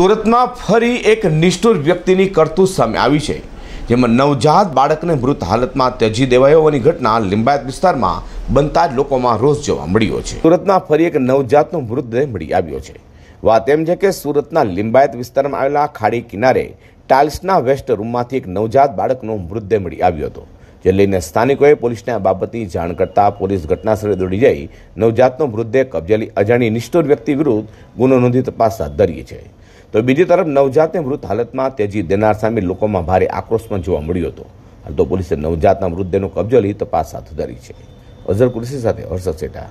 સુરતમાં ફરી એક નિષ્ઠુર વ્યક્તિની કરતૂત સામે આવી છે જેમાં નવજાત બાળકને મૃત હાલતમાં ત્યજી દેવાયો હોવાની ઘટના લિંબાયત વિસ્તારમાં બનતા જ લોકોમાં રોષ જોવા મળ્યો છે સુરતમાં ફરી એક નવજાતનો મૃતદેહ મળી આવ્યો છે વાત એમ છે કે સુરતના લિંબાયત વિસ્તારમાં આવેલા ખાડી કિનારે ટાઇલ્સના વેસ્ટ રૂમમાંથી એક નવજાત બાળકનો મૃતદેહ મળી આવ્યો હતો જે લઈને સ્થાનિકોએ પોલીસને આ બાબતની જાણ કરતાં પોલીસ ઘટનાસ્થળે દોડી જઈ નવજાતનો મૃતદેહ કબજેલી અજાણી નિષ્ઠુર વ્યક્તિ વિરુદ્ધ ગુનો નોંધી તપાસ હાથ ધરી છે તો બીજી તરફ નવજાતને મૃત હાલતમાં તેજી દેનાર સામે લોકોમાં ભારે આક્રોશ પણ જોવા મળ્યો હતો હાલ તો પોલીસે નવજાતના મૃતદેહનો કબજો લઈ તપાસ હાથ ધરી છે અઝર કુરશી સાથે હર્ષદ સેટા